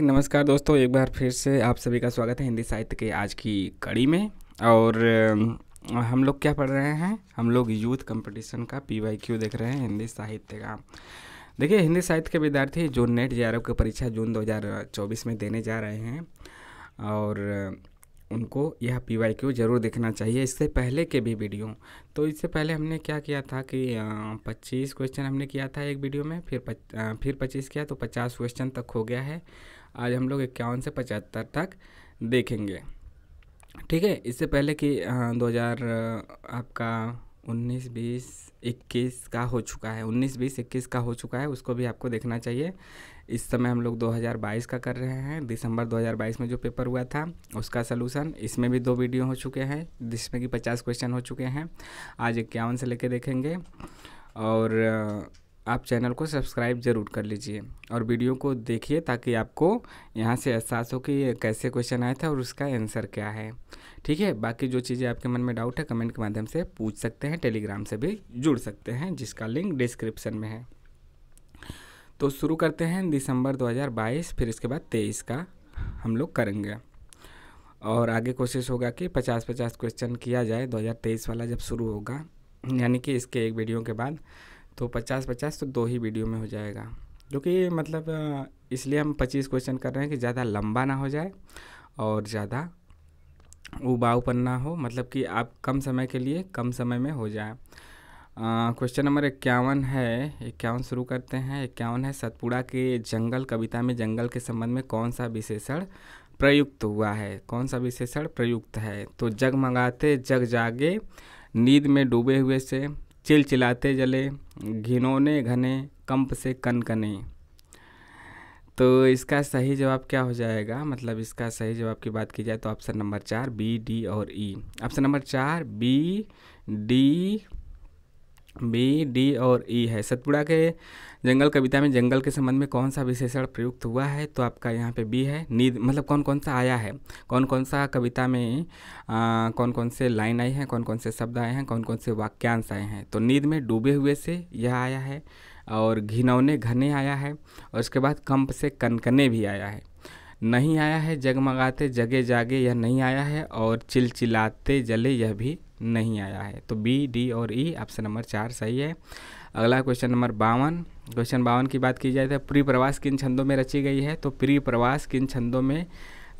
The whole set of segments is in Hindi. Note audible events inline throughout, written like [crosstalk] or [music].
नमस्कार दोस्तों एक बार फिर से आप सभी का स्वागत है हिंदी साहित्य के आज की कड़ी में और हम लोग क्या पढ़ रहे हैं हम लोग यूथ कंपटीशन का पी वाई क्यू देख रहे हैं हिंदी साहित्य का देखिए हिंदी साहित्य के विद्यार्थी जो नेट जे की परीक्षा जून 2024 में देने जा रहे हैं और उनको यह पी वाई क्यू ज़रूर देखना चाहिए इससे पहले के भी वीडियो तो इससे पहले हमने क्या किया था कि पच्चीस क्वेश्चन हमने किया था एक वीडियो में फिर पच, फिर पच्चीस किया तो पचास क्वेश्चन तक हो गया है आज हम लोग इक्यावन से पचहत्तर तक देखेंगे ठीक है इससे पहले कि दो हज़ार आपका उन्नीस बीस इक्कीस का हो चुका है उन्नीस बीस इक्कीस का हो चुका है उसको भी आपको देखना चाहिए इस समय हम लोग 2022 का कर रहे हैं दिसंबर 2022 में जो पेपर हुआ था उसका सलूशन इसमें भी दो वीडियो हो चुके हैं जिसमें कि 50 क्वेश्चन हो चुके हैं आज इक्यावन से लेके देखेंगे और आप चैनल को सब्सक्राइब ज़रूर कर लीजिए और वीडियो को देखिए ताकि आपको यहाँ से एहसास हो कि कैसे क्वेश्चन आया था और उसका आंसर क्या है ठीक है बाकी जो चीज़ें आपके मन में डाउट है कमेंट के माध्यम से पूछ सकते हैं टेलीग्राम से भी जुड़ सकते हैं जिसका लिंक डिस्क्रिप्शन में है तो शुरू करते हैं दिसंबर 2022 फिर इसके बाद 23 का हम लोग करेंगे और आगे कोशिश होगा कि 50-50 क्वेश्चन किया जाए 2023 वाला जब शुरू होगा यानी कि इसके एक वीडियो के बाद तो पचास पचास तो दो ही वीडियो में हो जाएगा जो कि मतलब इसलिए हम पच्चीस क्वेश्चन कर रहे हैं कि ज़्यादा लंबा ना हो जाए और ज़्यादा उबाऊपन ना हो मतलब कि आप कम समय के लिए कम समय में हो जाए क्वेश्चन नंबर इक्यावन है इक्यावन शुरू करते हैं इक्यावन है सतपुड़ा के जंगल कविता में जंगल के संबंध में कौन सा विशेषण प्रयुक्त हुआ है कौन सा विशेषण प्रयुक्त है तो जग मंगाते जग जागे नींद में डूबे हुए से चिलचिलाते जले घिनौने घने कंप से कन कने तो इसका सही जवाब क्या हो जाएगा मतलब इसका सही जवाब की बात की जाए तो ऑप्शन नंबर चार बी डी और ई ऑप्शन नंबर चार बी डी बी डी और ई e है सतपुड़ा के जंगल कविता में जंगल के संबंध में कौन सा विशेषण प्रयुक्त हुआ है तो आपका यहाँ पे बी है नींद मतलब कौन कौन सा आया है कौन कौन सा कविता में आ, कौन कौन से लाइन आई हैं कौन कौन से शब्द आए हैं कौन कौन से वाक्यांश आए हैं तो नींद में डूबे हुए से यह आया है और घिनौने घने आया है और उसके बाद कंप से कनकने भी आया है नहीं आया है जगमगाते जगे जागे यह नहीं आया है और चिलचिलाते जले यह भी नहीं आया है तो बी डी और ई ऑप्शन नंबर चार सही है अगला क्वेश्चन नंबर बावन क्वेश्चन बावन की बात की जाए तो प्री प्रवास किन छंदों में रची गई है तो प्री प्रवास किन छंदों में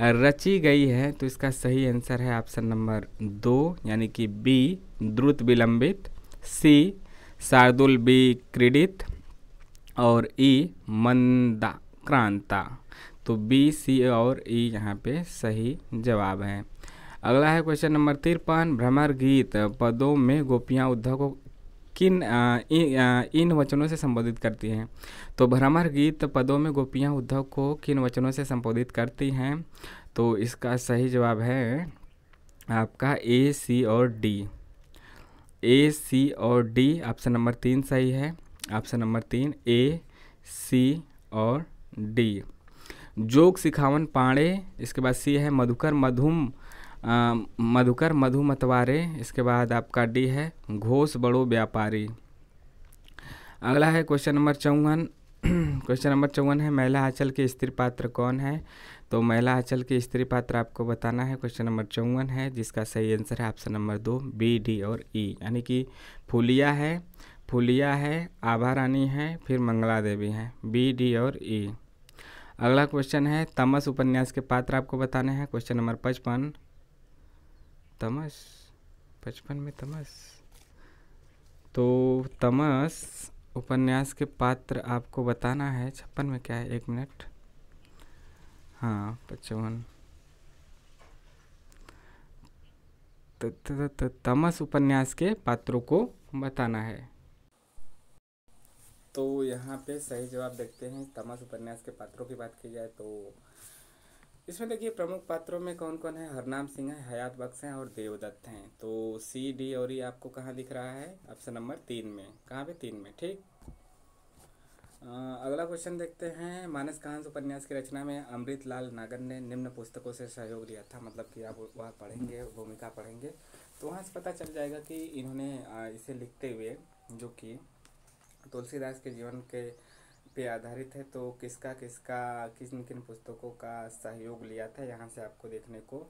रची गई है तो इसका सही आंसर है ऑप्शन नंबर दो यानी कि बी द्रुत विलंबित सी शार्दुल बी क्रीडित और ई e, क्रांता तो बी सी और ई e यहाँ पे सही जवाब है अगला है क्वेश्चन नंबर तिरपन भ्रमर गीत पदों में गोपियाँ उद्धव को किन इन वचनों से संबोधित करती हैं तो भ्रमर गीत पदों में गोपियाँ उद्धव को किन वचनों से संबोधित करती हैं तो इसका सही जवाब है आपका ए सी और डी ए सी और डी ऑप्शन नंबर तीन सही है ऑप्शन नंबर तीन ए सी और डी जोग सिखावन पाणे इसके बाद सी है मधुकर मधुम मधुकर मधु मतवारे इसके बाद आपका डी है घोष बड़ो व्यापारी अगला है क्वेश्चन नंबर चौवन [clears throat] क्वेश्चन नंबर चौवन है महिला आंचल के स्त्री पात्र कौन है तो महिला आंचल के स्त्री पात्र आपको बताना है क्वेश्चन नंबर चौवन है जिसका सही आंसर है ऑप्शन नंबर दो बी डी और ई यानी कि फुलिया है फुलिया है आभा रानी है फिर मंगला देवी है बी डी और ई अगला क्वेश्चन है तमस उपन्यास के पात्र आपको बताने हैं क्वेश्चन नंबर पचपन तमस पचपन में तमस तो तमस उपन्यास के पात्र आपको बताना है छप्पन में क्या है एक मिनट हाँ पचपन तमस उपन्यास के पात्रों को बताना है तो यहाँ पे सही जवाब देखते हैं तमस उपन्यास के पात्रों की बात की जाए तो इसमें देखिए प्रमुख पात्रों में कौन कौन है हरनाम सिंह है हयात बख्श हैं और देवदत्त हैं तो सी डी और ई आपको कहाँ दिख रहा है ऑप्शन नंबर तीन में कहाँ पे तीन में ठीक अगला क्वेश्चन देखते हैं मानस कांस उपन्यास की रचना में अमृत लाल नागर ने निम्न पुस्तकों से सहयोग लिया था मतलब कि आप वहाँ पढ़ेंगे भूमिका पढ़ेंगे तो वहाँ से पता चल जाएगा कि इन्होंने इसे लिखते हुए जो कि तुलसीदास के जीवन के पे आधारित है तो किसका किसका किन किन पुस्तकों का सहयोग लिया था यहाँ से आपको देखने को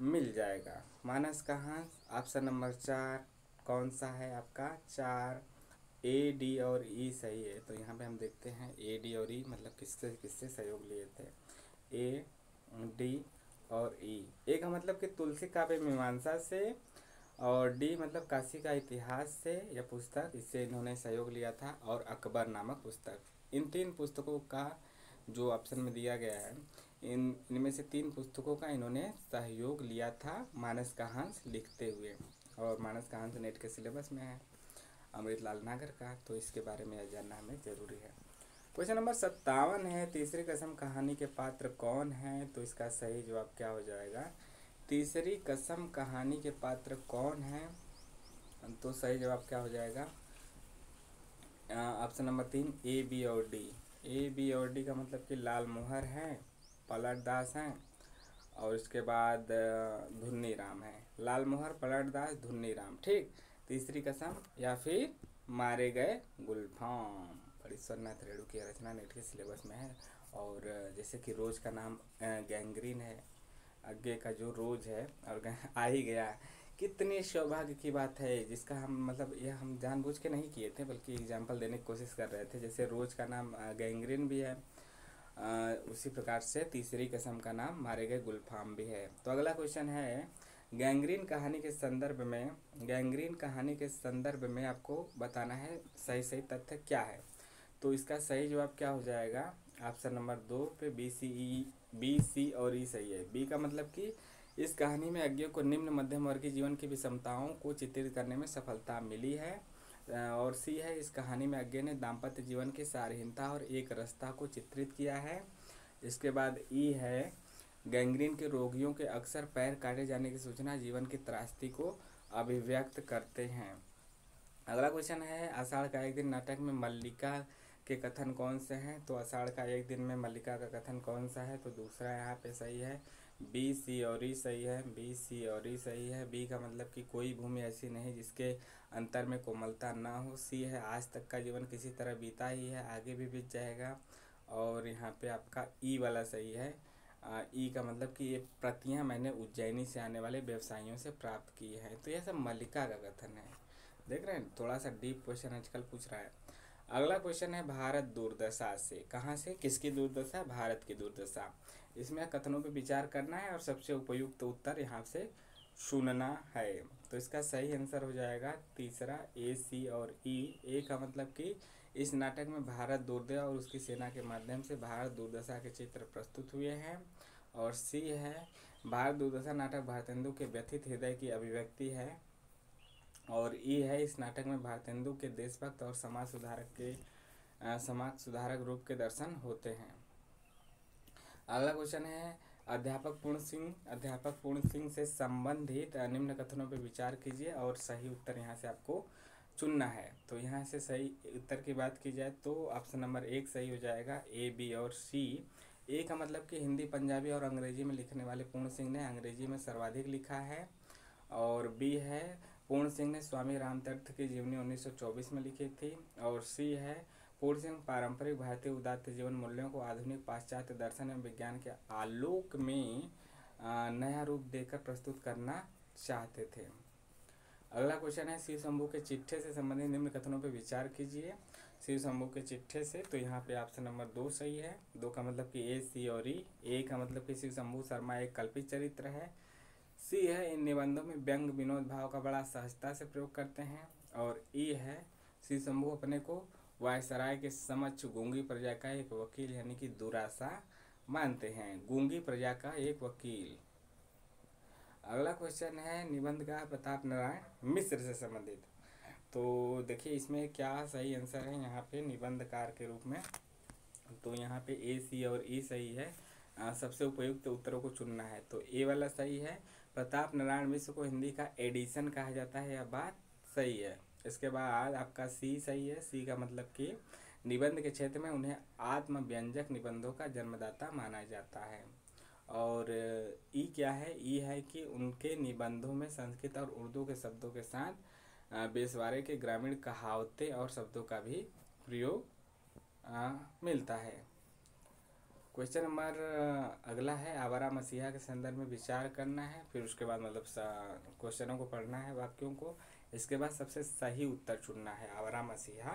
मिल जाएगा मानस कहाँ ऑप्शन नंबर चार कौन सा है आपका चार ए डी और ई e सही है तो यहाँ पे हम देखते हैं ए डी और ई e, मतलब किससे किससे सहयोग लिए थे ए डी और ई e. एक का मतलब कि तुलसी काव्य मीमांसा से और डी मतलब काशी का इतिहास से यह पुस्तक इससे इन्होंने सहयोग लिया था और अकबर नामक पुस्तक इन तीन पुस्तकों का जो ऑप्शन में दिया गया है इन इनमें से तीन पुस्तकों का इन्होंने सहयोग लिया था मानस कहांस लिखते हुए और मानस कहांस नेट के सिलेबस में है अमृत लाल नागर का तो इसके बारे में यह जानना हमें ज़रूरी है क्वेश्चन नंबर सत्तावन है तीसरी कसम कहानी के पात्र कौन है तो इसका सही जवाब क्या हो जाएगा तीसरी कसम कहानी के पात्र कौन हैं तो सही जवाब क्या हो जाएगा ऑप्शन नंबर तीन ए बी और डी ए बी और डी का मतलब कि लाल मोहर हैं पलट दास हैं और इसके बाद धुन्नी राम है लाल मोहर पलट दास धुन्नी राम ठीक तीसरी कसम या फिर मारे गए गुलफाम नाथ रेणु की रचना नेट के सिलेबस में है और जैसे कि रोज़ का नाम गैंग्रीन है आगे का जो रोज़ है और [laughs] आ ही गया कितने सौभाग्य की बात है जिसका हम मतलब यह हम जानबूझ के नहीं किए थे बल्कि एग्जाम्पल देने की कोशिश कर रहे थे जैसे रोज़ का नाम गैंग्रीन भी है आ, उसी प्रकार से तीसरी कसम का नाम मारे गए गुलफाम भी है तो अगला क्वेश्चन है गैंग्रीन कहानी के संदर्भ में गैंग्रीन कहानी के संदर्भ में आपको बताना है सही सही तथ्य क्या है तो इसका सही जवाब क्या हो जाएगा ऑप्शन नंबर दो पे B C E B C और ई e सही है बी का मतलब कि इस कहानी में अज्ञों को निम्न मध्यम वर्गीय जीवन की विषमताओं को चित्रित करने में सफलता मिली है और सी है इस कहानी में अज्ञ ने दाम्पत्य जीवन की सारहीनता और एक रस्ता को चित्रित किया है इसके बाद ई है गैंग्रीन के रोगियों के अक्सर पैर काटे जाने की सूचना जीवन की त्रास्ती को अभिव्यक्त करते हैं अगला क्वेश्चन है आषाढ़ का एक दिन नाटक में मल्लिका के कथन कौन से हैं तो अषाढ़ का एक दिन में मल्लिका का कथन कौन सा है तो दूसरा यहाँ पे सही है बी सी और ई सही है बी सी और ई सही है बी का मतलब कि कोई भूमि ऐसी नहीं जिसके अंतर में कोमलता ना हो सी है आज तक का जीवन किसी तरह बीता ही है आगे भी बीत जाएगा और यहाँ पे आपका ई वाला सही है ई का मतलब कि ये प्रतियाँ मैंने उज्जैनी से आने वाले व्यवसायियों से प्राप्त की है तो यह सब मल्लिका का कथन है देख रहे हैं थोड़ा सा डीप क्वेश्चन आजकल पूछ रहा है अगला क्वेश्चन है भारत दुर्दशा से कहाँ से किसकी दुर्दशा भारत की दुर्दशा इसमें कथनों पर विचार करना है और सबसे उपयुक्त तो उत्तर यहाँ से सुनना है तो इसका सही आंसर हो जाएगा तीसरा ए सी और ई e। ए का मतलब कि इस नाटक में भारत दुर्दय और उसकी सेना के माध्यम से भारत दुर्दशा के चित्र प्रस्तुत हुए हैं और सी है भारत दुर्दशा नाटक भारतेंदु के व्यथित हृदय की अभिव्यक्ति है और ये है इस नाटक में भारतेंदु के देशभक्त और समाज सुधारक के समाज सुधारक रूप के दर्शन होते हैं अगला क्वेश्चन है अध्यापक पूर्ण सिंह अध्यापक पूर्ण सिंह से संबंधित निम्न कथनों पर विचार कीजिए और सही उत्तर यहाँ से आपको चुनना है तो यहाँ से सही उत्तर की बात की जाए तो ऑप्शन नंबर एक सही हो जाएगा ए बी और सी ए का मतलब कि हिंदी पंजाबी और अंग्रेजी में लिखने वाले पूर्ण सिंह ने अंग्रेजी में सर्वाधिक लिखा है और बी है पूर्ण सिंह ने स्वामी रामतीर्थ की जीवनी 1924 में लिखी थी और सी है पूर्ण सिंह पारंपरिक भारतीय उदात्त जीवन मूल्यों को आधुनिक पाश्चात्य दर्शन एवं विज्ञान के आलोक में नया रूप देकर प्रस्तुत करना चाहते थे अगला क्वेश्चन है शिव शंभू के चिट्ठे से संबंधित निम्न कथनों पर विचार कीजिए शिव शंभू के चिट्ठे से तो यहाँ पे ऑप्शन नंबर दो सही है दो का मतलब कि ए सी और ई ए का मतलब कि शिव शंभू शर्मा एक कल्पित चरित्र है सी है इन निबंधों में व्यंग विनोद भाव का बड़ा सहजता से प्रयोग करते हैं और ई है श्री शंभु अपने को वायसराय के समक्ष गूंगी प्रजा का एक वकील यानी कि दुराशा मानते हैं गूंगी प्रजा का एक वकील अगला क्वेश्चन है निबंध का प्रताप नारायण मिश्र से संबंधित तो देखिए इसमें क्या सही आंसर है यहाँ पे निबंधकार के रूप में तो यहाँ पे ए सी और ई सही है आ, सबसे उपयुक्त उत्तरों को चुनना है तो ए वाला सही है प्रताप नारायण मिश्र को हिंदी का एडिशन कहा जाता है यह बात सही है इसके बाद आपका सी सही है सी का मतलब कि निबंध के क्षेत्र में उन्हें आत्म व्यंजक निबंधों का जन्मदाता माना जाता है और ई क्या है ई है कि उनके निबंधों में संस्कृत और उर्दू के शब्दों के साथ बेसवारे के ग्रामीण कहावतें और शब्दों का भी प्रयोग मिलता है क्वेश्चन नंबर uh, अगला है आवारा मसीहा के संदर्भ में विचार करना है फिर उसके बाद मतलब क्वेश्चनों को पढ़ना है वाक्यों को इसके बाद सबसे सही उत्तर चुनना है आवारा मसीहा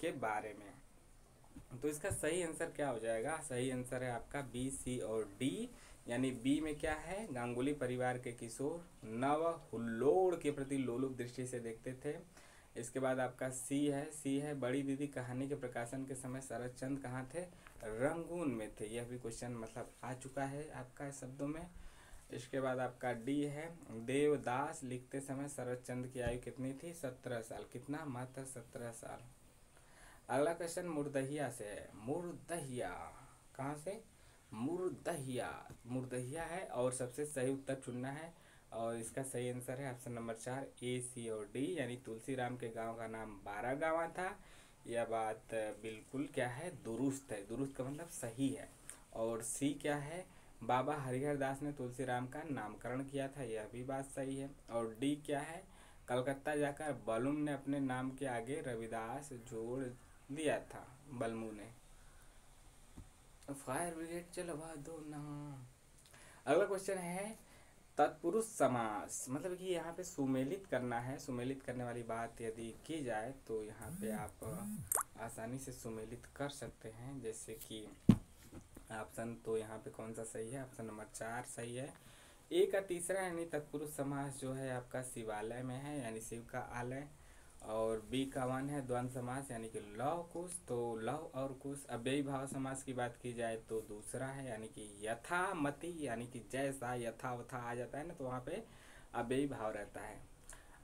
के बारे में तो इसका सही आंसर क्या हो जाएगा सही आंसर है आपका बी सी और डी यानी बी में क्या है गांगुली परिवार के किशोर नव हुल्लोड़ के प्रति लोलुप दृष्टि से देखते थे इसके बाद आपका सी है सी है बड़ी दीदी कहानी के प्रकाशन के समय शरद चंद कहाँ थे रंगून में थे यह भी क्वेश्चन मतलब आ चुका है आपका शब्दों में इसके बाद आपका डी है देवदास लिखते समय शरद चंद्र की आयु कितनी थी सत्रह साल कितना मात्र सत्रह साल अगला क्वेश्चन मुर्दहिया से है मुर्दहिया कहाँ से मुर्दहिया मुर्दहिया है और सबसे सही उत्तर चुनना है और इसका सही आंसर है ऑप्शन नंबर चार ए सी और डी यानी तुलसीराम के गांव का नाम बारह गांवा था यह बात बिल्कुल क्या है दुरुस्त है दुरुस्त का मतलब सही है और सी क्या है बाबा हरिहर दास ने तुलसी राम का नामकरण किया था यह भी बात सही है और डी क्या है कलकत्ता जाकर बलूम ने अपने नाम के आगे रविदास जोड़ दिया था बलमू ने फायर ब्रिगेड चलवा दो ना अगला क्वेश्चन है तत्पुरुष समास मतलब कि यहाँ पे सुमेलित करना है सुमेलित करने वाली बात यदि की जाए तो यहाँ पे आप आसानी से सुमेलित कर सकते हैं जैसे कि ऑप्शन तो यहाँ पे कौन सा सही है ऑप्शन नंबर चार सही है ए का तीसरा यानी तत्पुरुष समास जो है आपका शिवालय में है यानी शिव का आलय और बी का वन है द्वंद समास यानी कि लव कुश तो लव और कुश अव्ययी भाव समास की बात की जाए तो दूसरा है यानी कि मति यानी कि जैसा यथावथा आ जाता है ना तो वहाँ पे अव्ययी भाव रहता है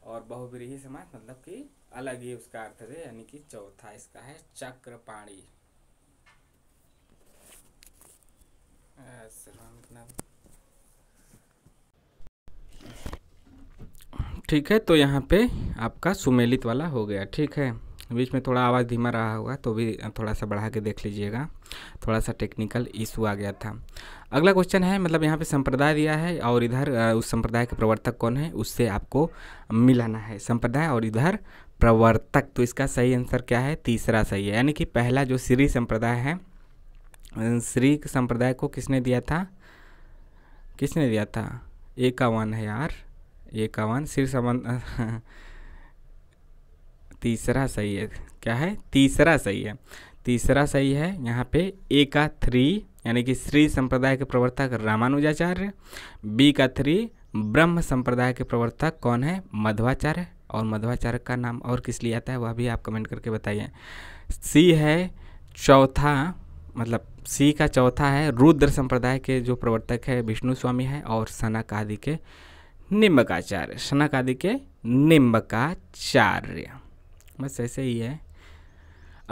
और बहुव्रीही समास मतलब कि अलग ही उसका अर्थ है यानी कि चौथा इसका है चक्रपाणी मतलब ठीक है तो यहाँ पे आपका सुमेलित वाला हो गया ठीक है बीच में थोड़ा आवाज़ धीमा रहा होगा तो भी थोड़ा सा बढ़ा के देख लीजिएगा थोड़ा सा टेक्निकल इशू आ गया था अगला क्वेश्चन है मतलब यहाँ पे संप्रदाय दिया है और इधर उस संप्रदाय के प्रवर्तक कौन है उससे आपको मिलाना है संप्रदाय और इधर प्रवर्तक तो इसका सही आंसर क्या है तीसरा सही है यानी कि पहला जो श्री संप्रदाय है श्री संप्रदाय को किसने दिया था किसने दिया था एक का वन है यार इक्यावन सिर संबंध [laughs] तीसरा सही है क्या है तीसरा सही है तीसरा सही है यहाँ पे ए का थ्री यानी कि श्री संप्रदाय के प्रवर्तक रामानुजाचार्य बी का थ्री ब्रह्म संप्रदाय के प्रवर्तक कौन है मध्वाचार्य और मध्वाचार्य का नाम और किस लिए आता है वह भी आप कमेंट करके बताइए सी है चौथा मतलब सी का चौथा है रुद्र संप्रदाय के जो प्रवर्तक है विष्णु स्वामी है और सनक आदि के निम्बकाचार्य शनक आदि के निम्बकाचार्य बस ऐसे ही है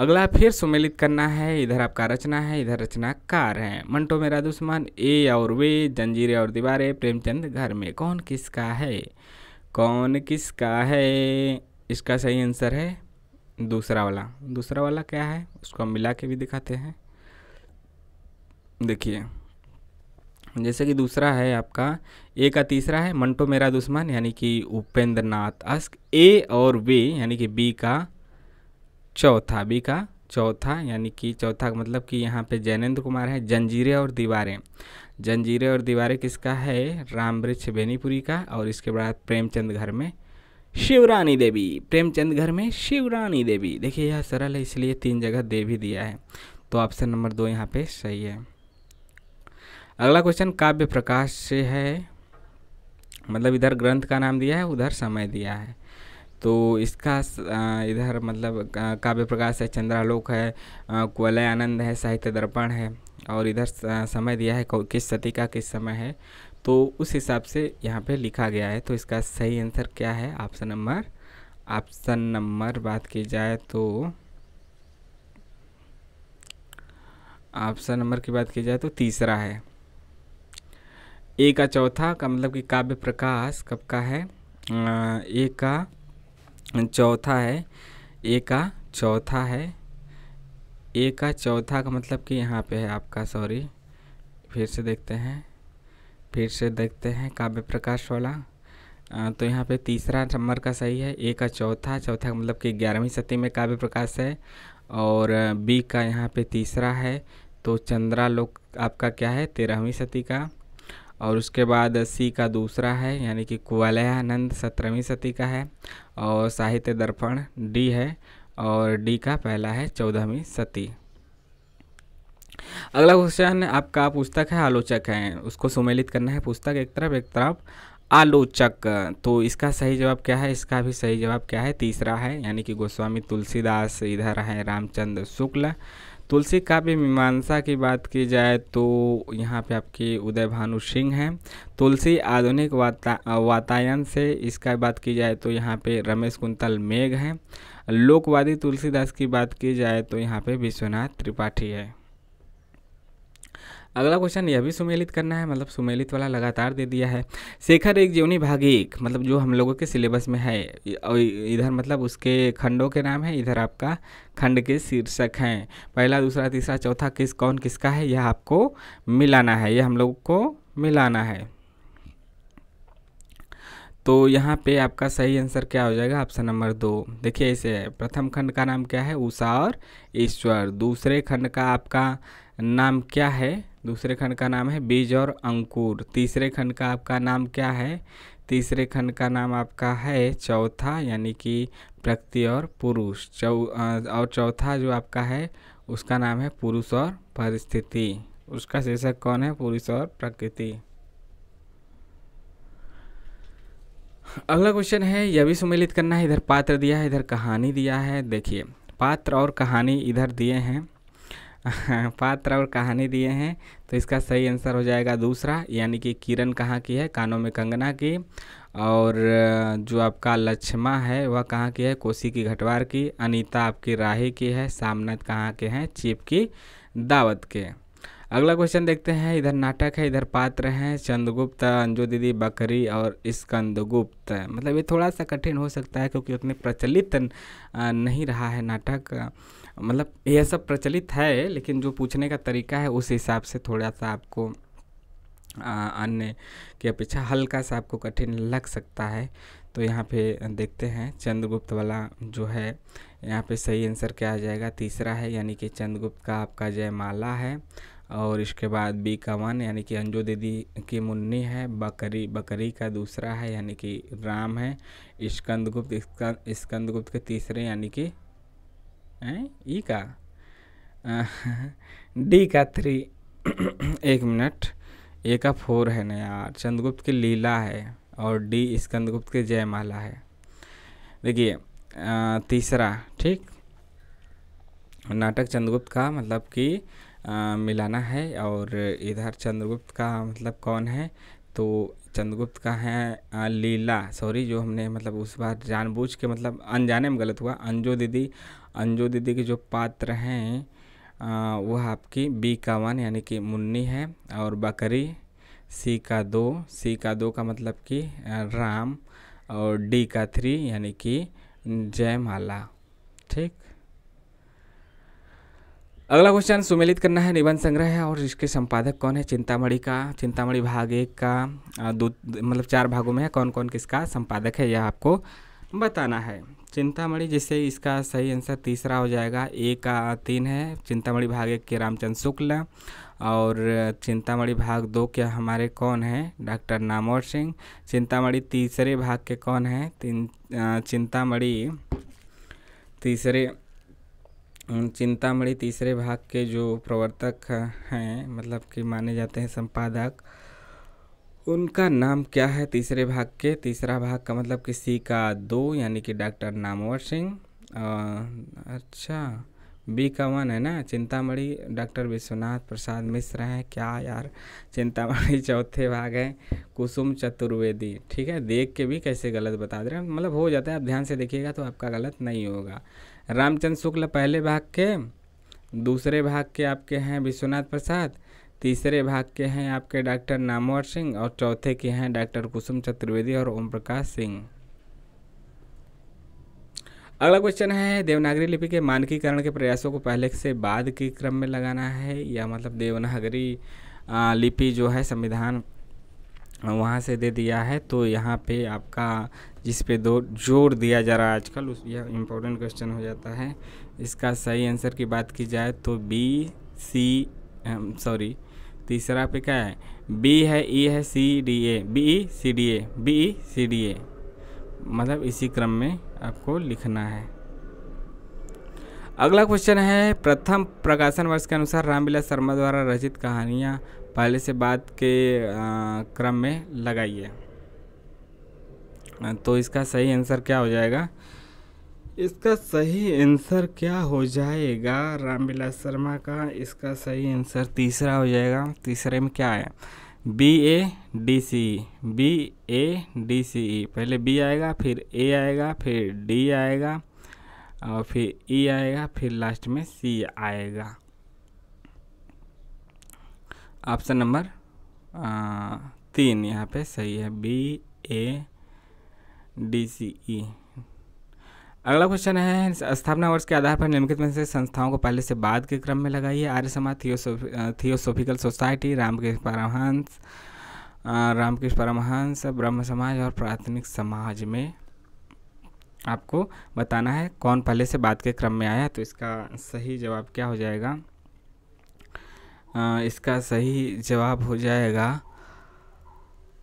अगला फिर सुमेलित करना है इधर आपका रचना है इधर रचनाकार है मंटो मेरा दुश्मन ए और वे जंजीरे और दीवारे प्रेमचंद घर में कौन किसका है कौन किसका है इसका सही आंसर है दूसरा वाला दूसरा वाला क्या है उसको हम मिला के भी दिखाते हैं देखिए जैसे कि दूसरा है आपका ए का तीसरा है मंटो मेरा दुश्मन यानी कि उपेंद्र नाथ अस्क ए और बी यानी कि बी का चौथा बी का चौथा यानी कि चौथा मतलब कि यहाँ पे जैनेन्द्र कुमार है जंजीरें और दीवारें जंजीरें और दीवारें किसका है राम वृक्ष बेनीपुरी का और इसके बाद प्रेमचंद घर में शिवरानी देवी प्रेमचंद घर में शिवरानी देवी देखिए यह सरल है इसलिए तीन जगह देवी दिया है तो ऑप्शन नंबर दो यहाँ पे सही है अगला क्वेश्चन काव्य प्रकाश से है मतलब इधर ग्रंथ का नाम दिया है उधर समय दिया है तो इसका इधर मतलब काव्य प्रकाश है चंद्रालोक है कुलय आनंद है साहित्य दर्पण है और इधर समय दिया है किस सती का किस समय है तो उस हिसाब से यहाँ पे लिखा गया है तो इसका सही आंसर क्या है ऑप्शन नंबर ऑप्शन नंबर बात की जाए तो ऑप्शन नंबर की बात की जाए तो तीसरा है ए का चौथा का मतलब कि काव्य प्रकाश कब का है ए का चौथा है ए का चौथा है ए का चौथा का मतलब कि यहाँ पे है आपका सॉरी फिर से देखते हैं फिर से देखते हैं काव्य प्रकाश वाला आ, तो यहाँ पे तीसरा नंबर का सही है ए का चौथा चौथा का मतलब कि ग्यारहवीं सती में काव्य प्रकाश है और बी का यहाँ पे तीसरा है तो चंद्रालोक आपका क्या है तेरहवीं सती का और उसके बाद सी का दूसरा है यानी कि कुवलयानंद सत्रहवीं सती का है और साहित्य दर्पण डी है और डी का पहला है चौदहवीं सती अगला क्वेश्चन आपका पुस्तक है आलोचक है उसको सुमेलित करना है पुस्तक एक तरफ एक तरफ आलोचक तो इसका सही जवाब क्या है इसका भी सही जवाब क्या है तीसरा है यानी कि गोस्वामी तुलसीदास इधर हैं रामचंद्र शुक्ल तुलसी काव्य मीमांसा की बात की जाए तो यहाँ पे आपकी उदय भानु सिंह हैं तुलसी आधुनिक वाता वातायन से इसका बात की जाए तो यहाँ पे रमेश कुंतल मेघ हैं लोकवादी तुलसीदास की बात की जाए तो यहाँ पे विश्वनाथ त्रिपाठी है अगला क्वेश्चन यह भी सुमेलित करना है मतलब सुमेलित वाला लगातार दे दिया है शेखर एक जीवनी भाग एक मतलब जो हम लोगों के सिलेबस में है और इधर मतलब उसके खंडों के नाम है इधर आपका खंड के शीर्षक हैं पहला दूसरा तीसरा चौथा किस कौन किसका है यह आपको मिलाना है यह हम लोग को मिलाना है तो यहाँ पे आपका सही आंसर क्या हो जाएगा ऑप्शन नंबर दो देखिए इसे प्रथम खंड का नाम क्या है उषा और ईश्वर दूसरे खंड का आपका नाम क्या है दूसरे खंड का नाम है बीज और अंकुर तीसरे खंड का आपका नाम क्या है तीसरे खंड का नाम आपका है चौथा यानी कि प्रकृति और पुरुष चौ और चौथा जो आपका है उसका नाम है पुरुष और परिस्थिति उसका शीर्षक कौन है पुरुष और प्रकृति अगला क्वेश्चन है यह भी सुमेलित करना है इधर पात्र दिया है इधर कहानी दिया है देखिए पात्र और कहानी इधर दिए हैं [laughs] पात्र और कहानी दिए हैं तो इसका सही आंसर हो जाएगा दूसरा यानी कि किरण कहाँ की है कानों में कंगना की और जो आपका लक्ष्मा है वह कहाँ की है कोसी की घटवार की अनीता आपकी राही की है सामनाथ कहाँ के हैं चीप की दावत के अगला क्वेश्चन देखते हैं इधर नाटक है इधर पात्र हैं चंद्रगुप्त अंजू दीदी बकरी और स्कंदगुप्त मतलब ये थोड़ा सा कठिन हो सकता है क्योंकि उतने प्रचलित नहीं रहा है नाटक मतलब यह सब प्रचलित है लेकिन जो पूछने का तरीका है उस हिसाब से थोड़ा सा आपको अन्य की अपेक्षा हल्का सा आपको कठिन लग सकता है तो यहाँ पे देखते हैं चंद्रगुप्त वाला जो है यहाँ पे सही आंसर क्या आ जाएगा तीसरा है यानी कि चंद्रगुप्त का आपका जयमाला है और इसके बाद बी का वन यानी कि अंजू दीदी की मुन्नी है बकरी बकरी का दूसरा है यानी कि राम है स्कंदगुप्त स्कंदगुप्त के तीसरे यानी कि ई का डी का थ्री एक मिनट ए का फोर है ना यार चंद्रगुप्त की लीला है और डी स्कंदगुप्त के जयमाला है देखिए तीसरा ठीक नाटक चंद्रगुप्त का मतलब कि मिलाना है और इधर चंद्रगुप्त का मतलब कौन है तो चंद्रगुप्त का है लीला सॉरी जो हमने मतलब उस बार जानबूझ के मतलब अनजाने में गलत हुआ अंजो दीदी अंजू दीदी के जो पात्र हैं वह आपकी बी का वन यानी कि मुन्नी है और बकरी सी का दो सी का दो का मतलब कि राम और डी का थ्री यानी कि जयमाला ठीक अगला क्वेश्चन सुमेलित करना है निबंध संग्रह है और इसके संपादक कौन है चिंतामणि का चिंतामणि भाग एक का दो मतलब चार भागों में है कौन कौन किसका संपादक है यह आपको बताना है चिंतामणि जिससे इसका सही आंसर तीसरा हो जाएगा ए का तीन है चिंतामणि भाग एक के रामचंद्र शुक्ल और चिंतामणि भाग दो के हमारे कौन हैं डॉक्टर नामोर सिंह चिंतामणि तीसरे भाग के कौन हैं तीन चिंतामणि तीसरे चिंतामणि तीसरे भाग के जो प्रवर्तक हैं मतलब कि माने जाते हैं संपादक उनका नाम क्या है तीसरे भाग के तीसरा भाग का मतलब कि सी का दो यानी कि डॉक्टर नामवर सिंह अच्छा बी का वन है ना चिंतामढ़ी डॉक्टर विश्वनाथ प्रसाद मिश्र हैं क्या यार चिंतामढ़ी [laughs] चौथे भाग है कुसुम चतुर्वेदी ठीक है देख के भी कैसे गलत बता दे रहे हैं मतलब हो जाता है आप ध्यान से देखिएगा तो आपका गलत नहीं होगा रामचंद्र शुक्ल पहले भाग के दूसरे भाग के आपके हैं विश्वनाथ प्रसाद तीसरे भाग के हैं आपके डॉक्टर नामवर सिंह और चौथे के हैं डॉक्टर कुसुम चतुर्वेदी और ओम प्रकाश सिंह अगला क्वेश्चन है देवनागरी लिपि के मानकीकरण के प्रयासों को पहले से बाद के क्रम में लगाना है या मतलब देवनागरी लिपि जो है संविधान वहाँ से दे दिया है तो यहाँ पे आपका जिस पे दो जोर दिया जा रहा है आजकल उस यह इम्पोर्टेंट क्वेश्चन हो जाता है इसका सही आंसर की बात की जाए तो बी सी सॉरी तीसरा पे क्या है बी है ई e है C D A B E C D A B E C D A मतलब इसी क्रम में आपको लिखना है अगला क्वेश्चन है प्रथम प्रकाशन वर्ष के अनुसार रामविलास शर्मा द्वारा रचित कहानियाँ पहले से बाद के आ, क्रम में लगाइए तो इसका सही आंसर क्या हो जाएगा इसका सही आंसर क्या हो जाएगा रामविलास शर्मा का इसका सही आंसर तीसरा हो जाएगा तीसरे में क्या है B A D C E B A D C E पहले बी आएगा फिर ए आएगा फिर डी आएगा और फिर ई e आएगा फिर लास्ट में सी आएगा ऑप्शन नंबर तीन यहाँ पे सही है बी ए डी सी ई अगला क्वेश्चन है स्थापना वर्ष के आधार पर निम्नलिखित में से संस्थाओं को पहले से बाद के क्रम में लगाइए Arya Samaj theosophy theosophical society Ramakrishna Paramhansa Ramakrishna Paramhansa Brahmo Samaj और प्राथमिक समाज में आपको बताना है कौन पहले से बाद के क्रम में आया तो इसका सही जवाब क्या हो जाएगा आ, इसका सही जवाब हो जाएगा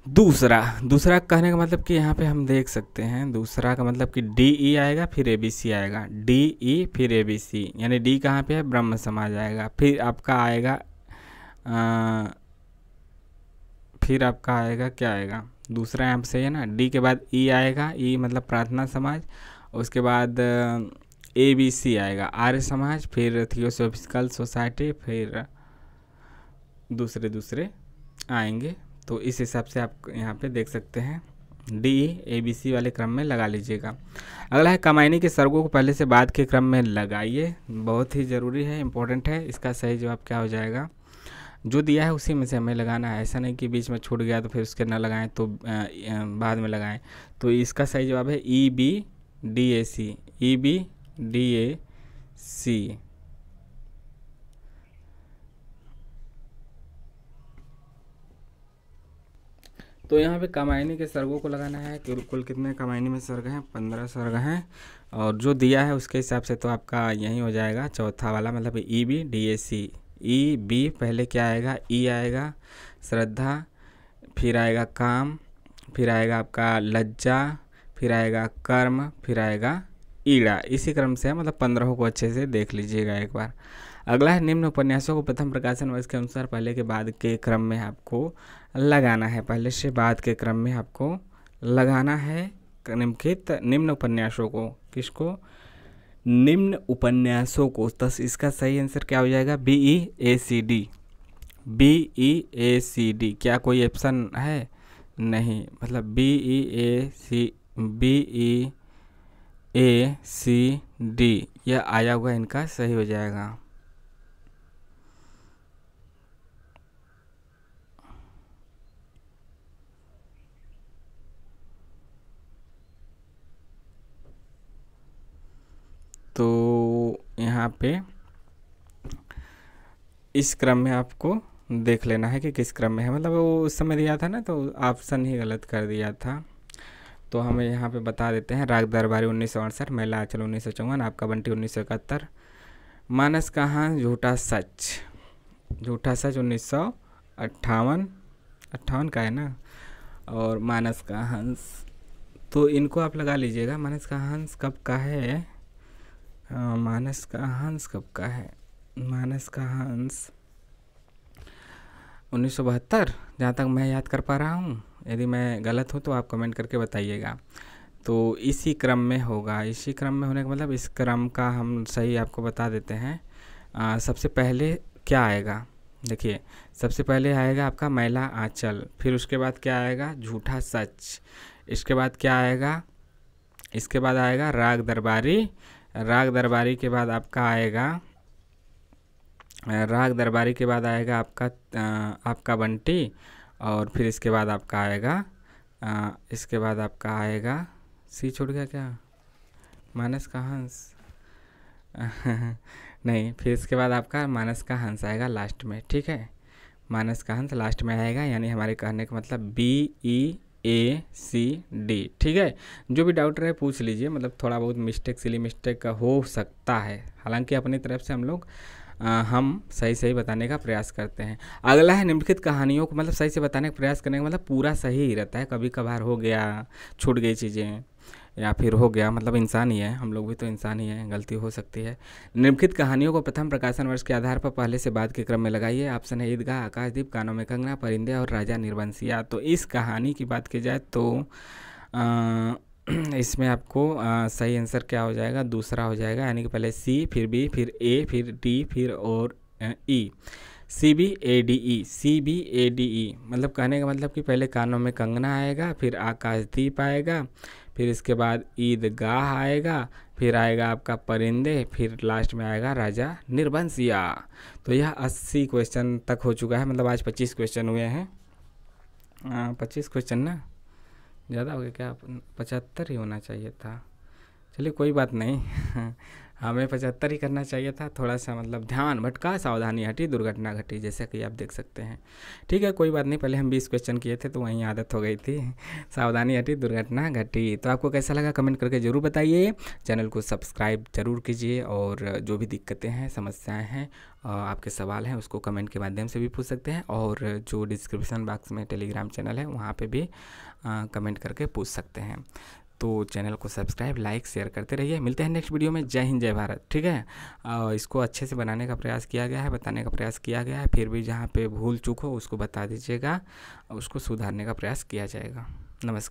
दूसरा दूसरा कहने का मतलब कि यहाँ पे हम देख सकते हैं दूसरा का मतलब कि डी ई e आएगा फिर ए बी सी आएगा डी ई e, फिर ए बी सी यानी डी कहाँ पे है ब्रह्म समाज आएगा फिर आपका आएगा आ, फिर आपका आएगा क्या आएगा दूसरा यहाँ से है ना डी के बाद ई e आएगा ई मतलब प्रार्थना समाज उसके बाद ए बी सी आएगा आर्य समाज फिर थियोसोफिकल सोसाइटी फिर दूसरे दूसरे आएंगे तो इस हिसाब से आप यहाँ पे देख सकते हैं डी ए बी सी वाले क्रम में लगा लीजिएगा अगला है कमाइनी के सर्गों को पहले से बाद के क्रम में लगाइए बहुत ही ज़रूरी है इम्पोर्टेंट है इसका सही जवाब क्या हो जाएगा जो दिया है उसी में से हमें लगाना है ऐसा नहीं कि बीच में छूट गया तो फिर उसके ना लगाएं तो बाद में लगाएं तो इसका सही जवाब है E B D A C E B D A C तो यहाँ पे कमायनी के सर्गों को लगाना है कि कुल कितने कमायनी में सर्ग हैं पंद्रह सर्ग हैं और जो दिया है उसके हिसाब से तो आपका यही हो जाएगा चौथा वाला मतलब E B D A C E B पहले क्या आएगा ई e आएगा श्रद्धा फिर आएगा काम फिर आएगा आपका लज्जा फिर आएगा कर्म फिर आएगा ईड़ा इसी क्रम से मतलब पंद्रहों को अच्छे से देख लीजिएगा एक बार अगला है निम्न उपन्यासों को प्रथम प्रकाशन वर्ष के अनुसार पहले के बाद के क्रम में आपको लगाना है पहले से बाद के क्रम में आपको लगाना है निम्नलिखित निम्न उपन्यासों को किसको निम्न उपन्यासों को तो इसका सही आंसर क्या हो जाएगा B E A C D B E A C D क्या कोई ऑप्शन है नहीं मतलब B E A C B E A C D यह आया हुआ इनका सही हो जाएगा यहाँ पे इस क्रम में आपको देख लेना है कि किस क्रम में है मतलब वो उस समय दिया था ना तो ऑप्शन ही गलत कर दिया था तो हमें यहाँ पे बता देते हैं राग दरबारी उन्नीस सौ अड़सठ महिला आचल उन्नीस सौ चौवन आपका बंटी उन्नीस सौ इकहत्तर मानस कहाँ झूठा सच झूठा सच उन्नीस सौ अट्ठावन अट्ठावन का है ना और मानस का हंस तो इनको आप लगा लीजिएगा मानस का हंस कब का है मानस का हंस कब का है मानस का हंस उन्नीस सौ बहत्तर जहाँ तक मैं याद कर पा रहा हूँ यदि मैं गलत हूँ तो आप कमेंट करके बताइएगा तो इसी क्रम में होगा इसी क्रम में होने का मतलब इस क्रम का हम सही आपको बता देते हैं आ, सबसे पहले क्या आएगा देखिए सबसे पहले आएगा आपका मैला आंचल फिर उसके बाद क्या आएगा झूठा सच इसके बाद क्या आएगा इसके बाद आएगा राग दरबारी राग दरबारी के बाद आपका आएगा राग दरबारी के बाद आएगा आपका आपका बंटी और फिर इसके बाद आपका आएगा इसके बाद आपका आएगा सी छूट गया क्या मानस का हंस [laughs] नहीं फिर इसके बाद आपका मानस का हंस आएगा लास्ट में ठीक है मानस का हंस लास्ट में आएगा यानी हमारे कहने का मतलब B E A C D ठीक है जो भी डाउट रहे पूछ लीजिए मतलब थोड़ा बहुत मिस्टेक सिली मिस्टेक का हो सकता है हालांकि अपनी तरफ से हम लोग आ, हम सही सही बताने का प्रयास करते हैं अगला है निम्नलिखित कहानियों को मतलब सही से बताने का प्रयास करने का मतलब पूरा सही ही रहता है कभी कभार हो गया छूट गई चीज़ें या फिर हो गया मतलब इंसान ही है हम लोग भी तो इंसान ही हैं गलती हो सकती है निम्नलिखित कहानियों को प्रथम प्रकाशन वर्ष के आधार पर पहले से बाद के क्रम में लगाइए ऑप्शन है ईदगाह आकाशदीप कानों में कंगना परिंदे और राजा निर्वंशिया तो इस कहानी की बात की जाए तो [clears throat] इसमें आपको आ, सही आंसर क्या हो जाएगा दूसरा हो जाएगा यानी कि पहले सी फिर बी फिर ए फिर डी फिर और E C B A D E C B A D E मतलब कहने का मतलब कि पहले कानों में कंगना आएगा फिर आकाशदीप आएगा फिर इसके बाद ईदगाह आएगा फिर आएगा आपका परिंदे फिर लास्ट में आएगा राजा निर्वंशिया तो यह अस्सी क्वेश्चन तक हो चुका है मतलब आज पच्चीस क्वेश्चन हुए हैं पच्चीस क्वेश्चन ना ज़्यादा हो गया क्या पचहत्तर ही होना चाहिए था चलिए कोई बात नहीं [laughs] हमें पचहत्तर ही करना चाहिए था थोड़ा सा मतलब ध्यान भटका सावधानी हटी दुर्घटना घटी जैसा कि आप देख सकते हैं ठीक है कोई बात नहीं पहले हम बीस क्वेश्चन किए थे तो वहीं आदत हो गई थी सावधानी हटी दुर्घटना घटी तो आपको कैसा लगा कमेंट करके ज़रूर बताइए चैनल को सब्सक्राइब ज़रूर कीजिए और जो भी दिक्कतें हैं समस्याएँ हैं आपके सवाल हैं उसको कमेंट के माध्यम से भी पूछ सकते हैं और जो डिस्क्रिप्शन बॉक्स में टेलीग्राम चैनल है वहाँ पर भी कमेंट करके पूछ सकते हैं तो चैनल को सब्सक्राइब लाइक शेयर करते रहिए मिलते हैं नेक्स्ट वीडियो में जय हिंद जय भारत ठीक है और इसको अच्छे से बनाने का प्रयास किया गया है बताने का प्रयास किया गया है फिर भी जहाँ पे भूल चूक हो उसको बता दीजिएगा उसको सुधारने का प्रयास किया जाएगा नमस्कार